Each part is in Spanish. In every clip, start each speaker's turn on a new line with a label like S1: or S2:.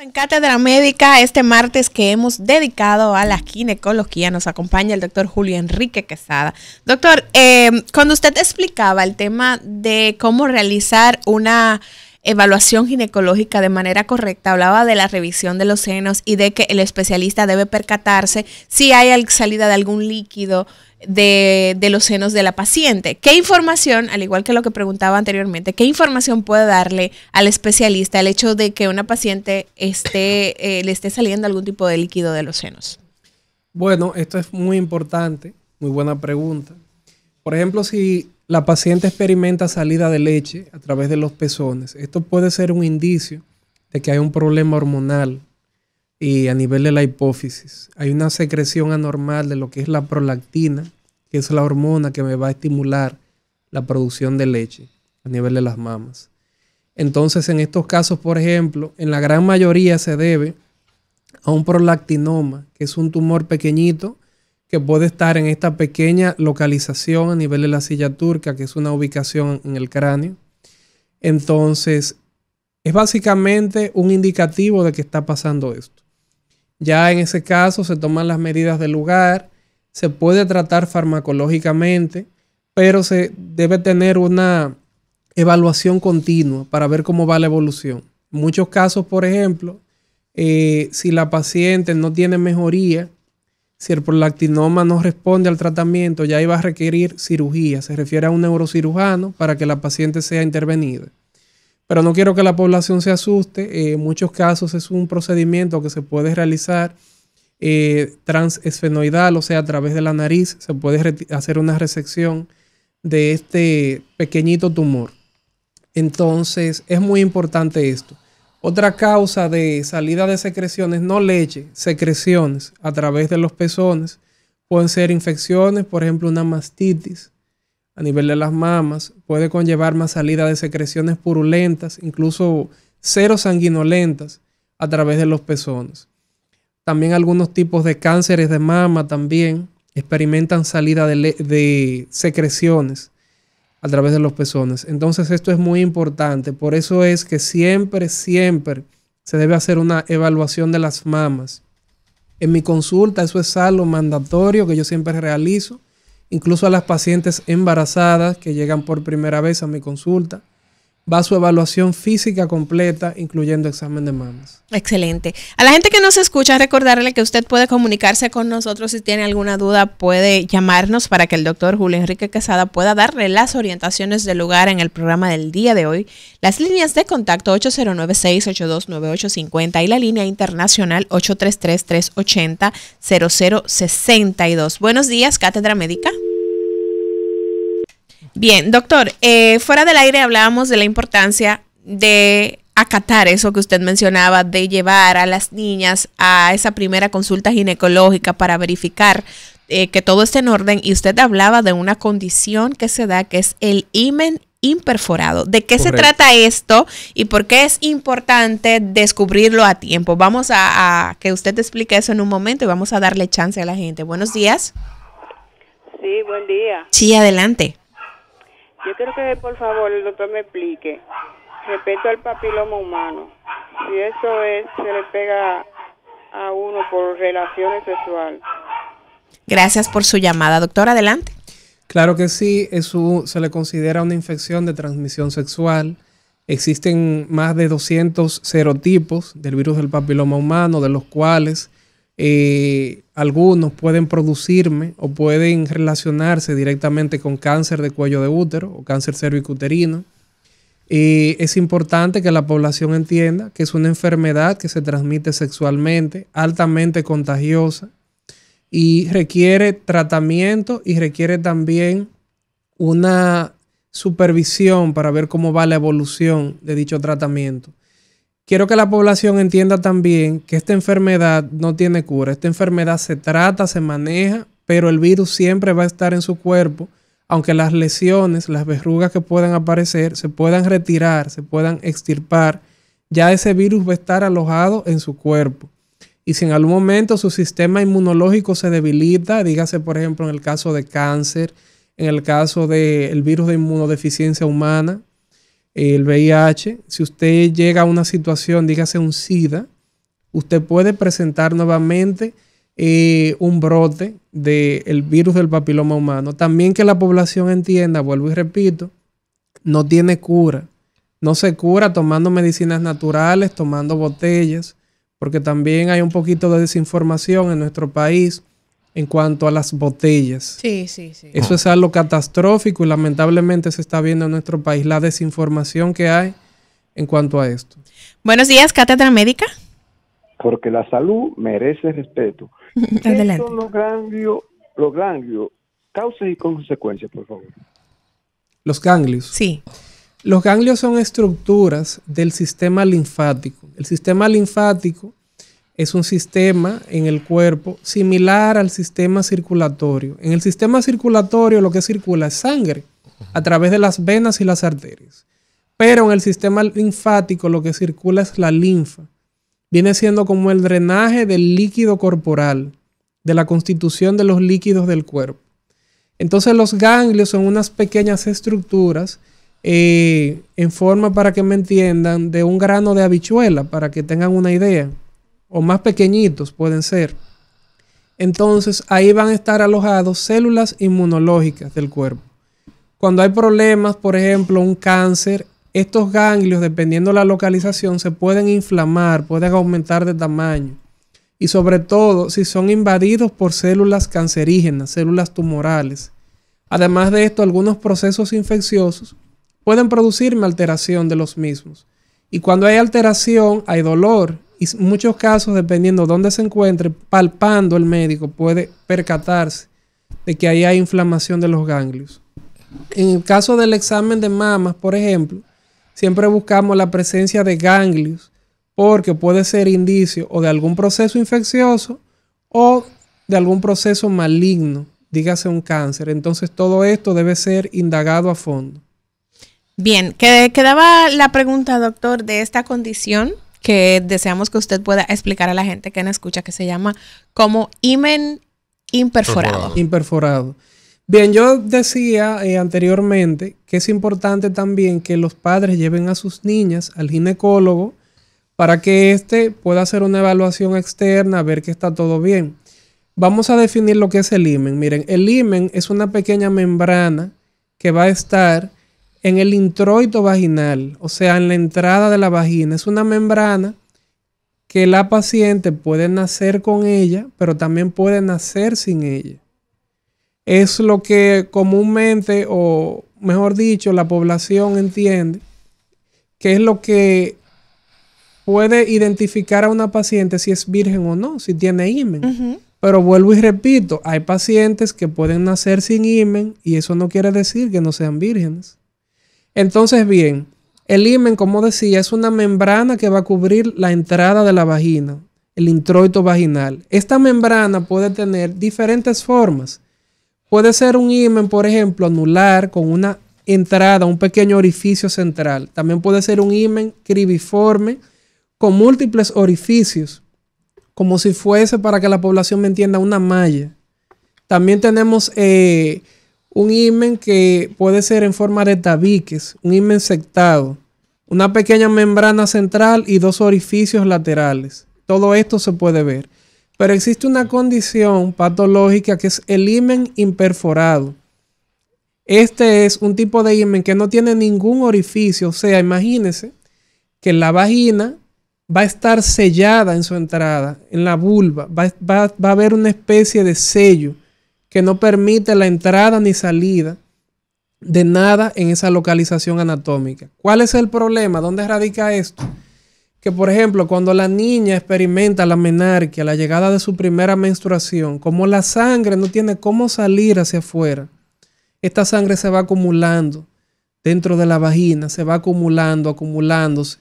S1: En Cátedra Médica, este martes que hemos dedicado a la ginecología, nos acompaña el doctor Julio Enrique Quesada. Doctor, em, cuando usted explicaba el tema de cómo realizar una evaluación ginecológica de manera correcta, hablaba de la revisión de los senos y de que el especialista debe percatarse si hay salida de algún líquido, de, los senos de la paciente. ¿Qué información, al igual que lo que preguntaba anteriormente, qué información puede darle al especialista el hecho de que una paciente esté, eh, le esté saliendo algún tipo de líquido de los senos?
S2: Bueno, esto es muy importante, muy buena pregunta. Por ejemplo, si la paciente experimenta salida de leche a través de los pezones, esto puede ser un indicio de que hay un problema hormonal y a nivel de la hipófisis. Hay una secreción anormal de lo que es la prolactina, que es la hormona que me va a estimular la producción de leche a nivel de las mamas. Entonces, en estos casos, por ejemplo, en la gran mayoría se debe a un prolactinoma, que es un tumor pequeñito que puede estar en esta pequeña localización a nivel de la silla turca, que es una ubicación en el cráneo. Entonces, es básicamente un indicativo de que está pasando esto. Ya en ese caso se toman las medidas del lugar, se puede tratar farmacológicamente, pero se debe tener una evaluación continua para ver cómo va la evolución. En muchos casos, por ejemplo, eh, si la paciente no tiene mejoría, si el prolactinoma no responde al tratamiento, ya iba a requerir cirugía. Se refiere a un neurocirujano para que la paciente sea intervenida. Pero no quiero que la población se asuste. Eh, en muchos casos es un procedimiento que se puede realizar eh, transesfenoidal, o sea, a través de la nariz se puede hacer una resección de este pequeñito tumor. Entonces, es muy importante esto. Otra causa de salida de secreciones, no leche, secreciones a través de los pezones, pueden ser infecciones, por ejemplo, una mastitis, a nivel de las mamas, puede conllevar más salida de secreciones purulentas, incluso cero sanguinolentas a través de los pezones. También algunos tipos de cánceres de mama también experimentan salida de, de, secreciones a través de los pezones. Entonces esto es muy importante. Por eso es que siempre, siempre se debe hacer una evaluación de las mamas. En mi consulta eso es algo mandatorio que yo siempre realizo incluso a las pacientes embarazadas que llegan por primera vez a mi consulta va su evaluación física completa, incluyendo examen de mamas.
S1: Excelente. A la gente que nos escucha, recordarle que usted puede comunicarse con nosotros si tiene alguna duda, puede llamarnos para que el doctor Julio Enrique Quesada pueda darle las orientaciones del lugar en el programa del día de hoy. Las líneas de contacto 809 y la línea internacional 833-380-0062. Buenos días, Cátedra Médica. Bien, doctor, eh, fuera del aire hablábamos de la importancia de acatar eso que usted mencionaba, de llevar a las niñas a esa primera consulta ginecológica para verificar eh, que todo esté en orden. Y usted hablaba de una condición que se da, que es el imen imperforado. ¿De qué se trata esto y por qué es importante descubrirlo a tiempo? Vamos a, que usted explique eso en un momento y vamos a darle chance a la gente. Buenos días. Sí, buen día. Sí, adelante. Yo quiero que por favor
S2: el doctor me explique respecto al papiloma humano. Si eso es, se le pega a uno por relaciones sexuales. Gracias por su llamada, doctor. Adelante. Claro que sí, eso se le considera una infección de transmisión sexual. Existen más de 200 serotipos del virus del papiloma humano, de los cuales eh, algunos pueden producirme o pueden relacionarse directamente con cáncer de cuello de útero o cáncer cervicuterino. Eh, es importante que la población entienda que es una enfermedad que se transmite sexualmente, altamente contagiosa y requiere tratamiento y requiere también una supervisión para ver cómo va la evolución de dicho tratamiento. Quiero que la población entienda también que esta enfermedad no tiene cura. Esta enfermedad se trata, se maneja, pero el virus siempre va a estar en su cuerpo, aunque las lesiones, las verrugas que puedan aparecer, se puedan retirar, se puedan extirpar. Ya ese virus va a estar alojado en su cuerpo. Y si en algún momento su sistema inmunológico se debilita, dígase por ejemplo en el caso de cáncer, en el caso del virus de inmunodeficiencia humana, el VIH, si usted llega a una situación, dígase un SIDA, usted puede presentar nuevamente eh, un brote del virus del papiloma humano. También que la población entienda, vuelvo y repito, no tiene cura. No se cura tomando medicinas naturales, tomando botellas, porque también hay un poquito de desinformación en nuestro país en cuanto a las botellas.
S1: Sí, sí, sí. Eso
S2: es algo catastrófico y lamentablemente se está viendo en nuestro país la desinformación que hay en cuanto a esto.
S1: Buenos días, cátedra médica.
S2: Porque la salud merece respeto. Adelante. Son los ganglios, los ganglios, causas y consecuencias, por favor. Los ganglios. Sí. Los ganglios son estructuras del sistema linfático. El sistema linfático es un sistema en el cuerpo similar al sistema circulatorio. En el sistema circulatorio lo que circula es sangre a través de las venas y las arterias. Pero en el sistema linfático lo que circula es la linfa. Viene siendo como el drenaje del líquido corporal, de la constitución de los líquidos del cuerpo. Entonces los ganglios son unas pequeñas estructuras eh, en forma, para que me entiendan, de un grano de habichuela, para que tengan una idea o más pequeñitos pueden ser. Entonces ahí van a estar alojados células inmunológicas del cuerpo. Cuando hay problemas, por ejemplo, un cáncer, estos ganglios, dependiendo la localización, se pueden inflamar, pueden aumentar de tamaño. Y sobre todo si son invadidos por células cancerígenas, células tumorales. Además de esto, algunos procesos infecciosos pueden producir alteración de los mismos. Y cuando hay alteración, hay dolor y muchos casos, dependiendo dónde se encuentre, palpando el médico puede percatarse de que ahí hay inflamación de los ganglios. En el caso del examen de mamas, por ejemplo, siempre buscamos la presencia de ganglios porque puede ser indicio o de algún proceso infeccioso o de algún proceso maligno, dígase un cáncer. Entonces todo esto debe ser indagado a fondo.
S1: Bien, quedaba la pregunta, doctor, de esta condición que deseamos que usted pueda explicar a la gente que nos escucha, que se llama como imen imperforado.
S2: Imperforado. Bien, yo decía eh, anteriormente que es importante también que los padres lleven a sus niñas al ginecólogo para que éste pueda hacer una evaluación externa, ver que está todo bien. Vamos a definir lo que es el imen. Miren, el imen es una pequeña membrana que va a estar en el introito vaginal, o sea, en la entrada de la vagina. Es una membrana que la paciente puede nacer con ella, pero también puede nacer sin ella. Es lo que comúnmente, o mejor dicho, la población entiende, que es lo que puede identificar a una paciente si es virgen o no, si tiene himen. Pero vuelvo y repito, hay pacientes que pueden nacer sin himen y eso no quiere decir que no sean vírgenes. Entonces, bien, el himen, como decía, es una membrana que va a cubrir la entrada de la vagina, el introito vaginal. Esta membrana puede tener diferentes formas. Puede ser un himen, por ejemplo, anular con una entrada, un pequeño orificio central. También puede ser un himen cribiforme con múltiples orificios, como si fuese, para que la población me entienda, una malla. También tenemos eh, un himen que puede ser en forma de tabiques, un himen sectado, una pequeña membrana central y dos orificios laterales. Todo esto se puede ver. Pero existe una condición patológica que es el himen imperforado. Este es un tipo de himen que no tiene ningún orificio. O sea, imagínense que la vagina va a estar sellada en su entrada, en la vulva. va a haber una especie de sello que no permite la entrada ni salida de nada en esa localización anatómica. ¿Cuál es el problema? ¿Dónde radica esto? Que por ejemplo, cuando la niña experimenta la menarquia, la llegada de su primera menstruación, como la sangre no tiene cómo salir hacia afuera, esta sangre se va acumulando dentro de la vagina, se va acumulando, acumulándose.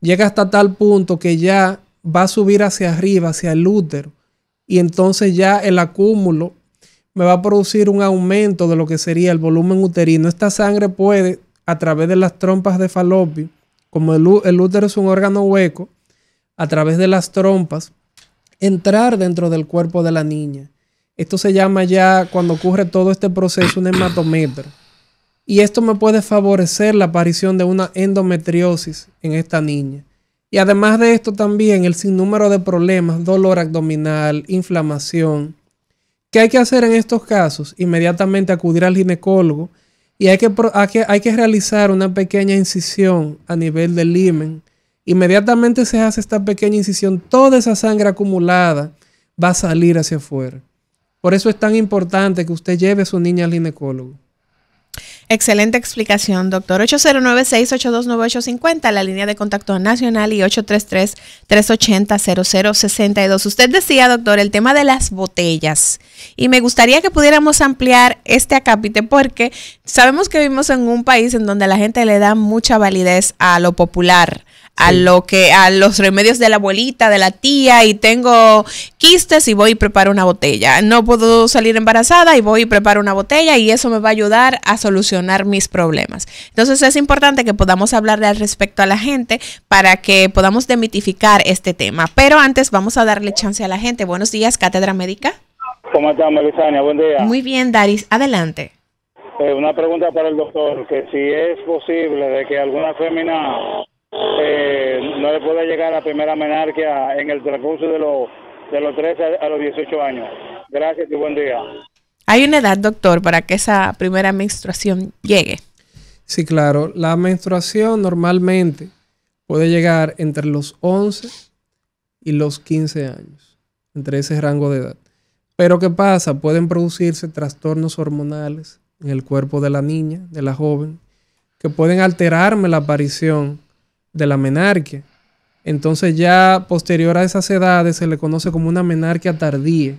S2: Llega hasta tal punto que ya va a subir hacia arriba, hacia el útero. Y entonces ya el acúmulo me va a producir un aumento de lo que sería el volumen uterino. Esta sangre puede, a través de las trompas de falopio, como el, útero es un órgano hueco, a través de las trompas, entrar dentro del cuerpo de la niña. Esto se llama ya, cuando ocurre todo este proceso, un hematometra. Y esto me puede favorecer la aparición de una endometriosis en esta niña. Y además de esto también el sinnúmero de problemas, dolor abdominal, inflamación, ¿Qué hay que hacer en estos casos? Inmediatamente acudir al ginecólogo y hay que, que, realizar una pequeña incisión a nivel del himen Inmediatamente se hace esta pequeña incisión, toda esa sangre acumulada va a salir hacia afuera. Por eso es tan importante que usted lleve a su niña al ginecólogo. Excelente explicación, doctor.
S1: 809-682-9850, la línea de contacto nacional y 833-380-0062. Usted decía, doctor, el tema de las botellas. Y me gustaría que pudiéramos ampliar este acápite porque sabemos que vivimos en un país en donde la gente le da mucha validez a lo popular, a lo que a los remedios de la abuelita, de la tía y tengo quistes y voy y preparo una botella. No puedo salir embarazada y voy y preparo una botella y eso me va a ayudar a solucionar mis problemas. Entonces es importante que podamos hablarle al respecto a la gente para que podamos demitificar este tema. Pero antes vamos a darle chance a la gente. Buenos días, Cátedra Médica.
S2: ¿Cómo estás, Melisania? Buen día. Muy
S1: bien, Daris. Adelante.
S2: Eh, una pregunta para el doctor, que si es posible de que alguna femina eh, no le puede llegar a la primera menarquia en el transcurso de los, de los 13 a los 18 años. Gracias y buen día.
S1: Hay una edad, doctor, para que esa primera menstruación llegue.
S2: Sí, claro. La menstruación normalmente puede llegar entre los 11 y los 15 años, entre ese rango de edad. Pero ¿qué pasa? Pueden producirse trastornos hormonales en el cuerpo de la niña, de la joven, que pueden alterarme la aparición de la menarquia. Entonces ya posterior a esas edades se le conoce como una menarquia tardía.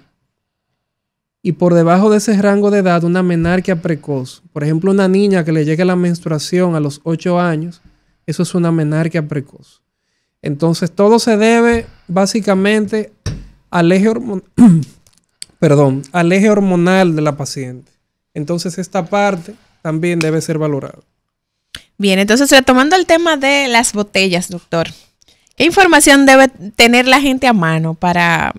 S2: Y por debajo de ese rango de edad, una menarquia precoz. Por ejemplo, una niña que le llegue la menstruación a los 8 años, eso es una menarquia precoz. Entonces todo se debe básicamente al eje, al eje hormonal de la paciente. Entonces esta parte también debe ser valorada.
S1: Bien, entonces retomando el tema de las botellas, doctor. ¿Qué información debe tener la gente a mano para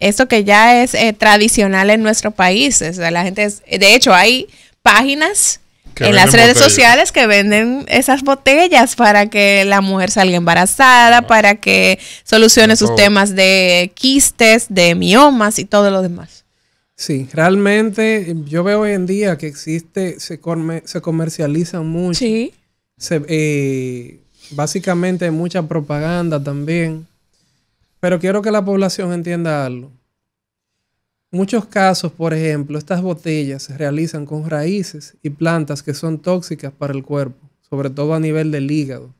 S1: eso que ya es eh, tradicional en nuestro país? la gente de hecho, hay páginas en las redes sociales que venden esas botellas para que la mujer salga embarazada, para que solucione sus temas de quistes, de miomas y todo lo demás.
S2: Sí, realmente yo veo hoy en día que existe, se, comercializa se comercializa mucho. Sí. Eh, básicamente mucha propaganda también. Pero quiero que la población entienda algo. Muchos casos, por ejemplo, estas botellas se realizan con raíces y plantas que son tóxicas para el cuerpo, sobre todo a nivel del hígado.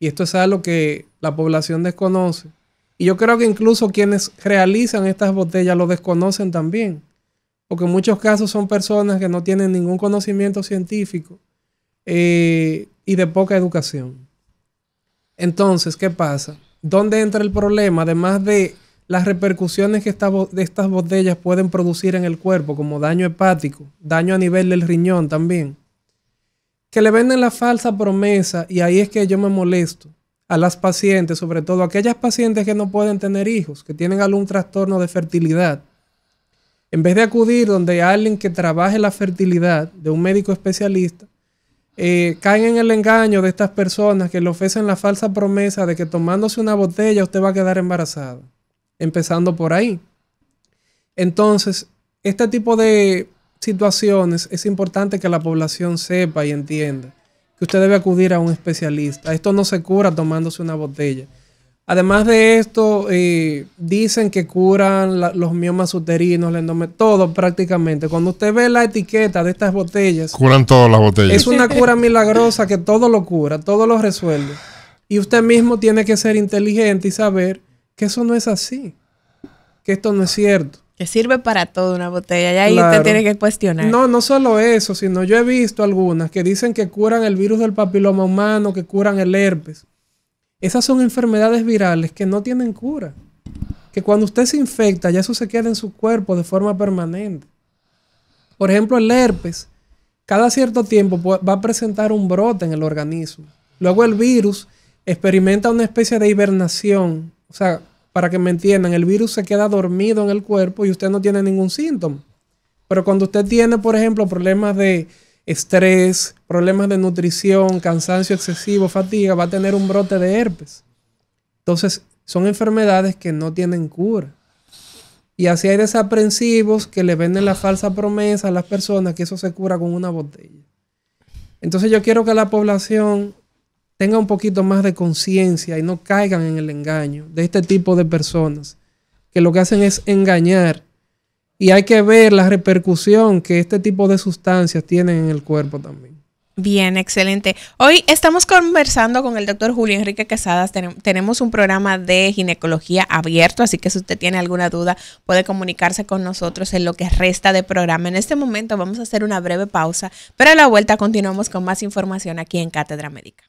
S2: Y esto es algo que la población desconoce. Y yo creo que incluso quienes realizan estas botellas lo desconocen también. Porque en muchos casos son personas que no tienen ningún conocimiento científico, eh, y de poca educación. Entonces, ¿qué pasa? ¿Dónde entra el problema? Además de las repercusiones que estas botellas pueden producir en el cuerpo, como daño hepático, daño a nivel del riñón también, que le venden la falsa promesa, y ahí es que yo me molesto, a las pacientes, sobre todo aquellas pacientes que no pueden tener hijos, que tienen algún trastorno de fertilidad. En vez de acudir donde alguien que trabaje la fertilidad de un médico especialista, eh, caen en el engaño de estas personas que le ofrecen la falsa promesa de que tomándose una botella usted va a quedar embarazado. Empezando por ahí. Entonces, este tipo de situaciones es importante que la población sepa y entienda que usted debe acudir a un especialista. Esto no se cura tomándose una botella. Además de esto, eh, dicen que curan los miomas uterinos, la todo prácticamente. Cuando usted ve la etiqueta de estas botellas... Curan todas las botellas. Es una cura milagrosa que todo lo cura, todo lo resuelve. Y usted mismo tiene que ser inteligente y saber que eso no es así, que esto no es cierto. Que sirve para todo una botella. Y ahí usted tiene que cuestionar. No, no solo eso, sino yo he visto algunas que dicen que curan el virus del papiloma humano, que curan el herpes. Esas son enfermedades virales que no tienen cura. Que cuando usted se infecta, ya eso se queda en su cuerpo de forma permanente. Por ejemplo, el herpes, cada cierto tiempo va a presentar un brote en el organismo. Luego el virus experimenta una especie de hibernación. O sea, para que me entiendan, el virus se queda dormido en el cuerpo y usted no tiene ningún síntoma. Pero cuando usted tiene, por ejemplo, problemas de estrés, problemas de nutrición, cansancio excesivo, fatiga, va a tener un brote de herpes. Entonces, son enfermedades que no tienen cura. Y así hay desaprensivos que le venden la falsa promesa a las personas que eso se cura con una botella. Entonces yo quiero que la población tenga un poquito más de conciencia y no caigan en el engaño de este tipo de personas que lo que hacen es engañar y hay que ver la repercusión que este tipo de sustancias tienen en el cuerpo también.
S1: Bien, excelente. Hoy estamos conversando con el doctor Julio Enrique Quesadas. tenemos un programa de ginecología abierto, así que si usted tiene alguna duda puede comunicarse con nosotros en lo que resta de programa. En este momento vamos a hacer una breve pausa, pero a la vuelta continuamos con más información aquí en Cátedra Médica.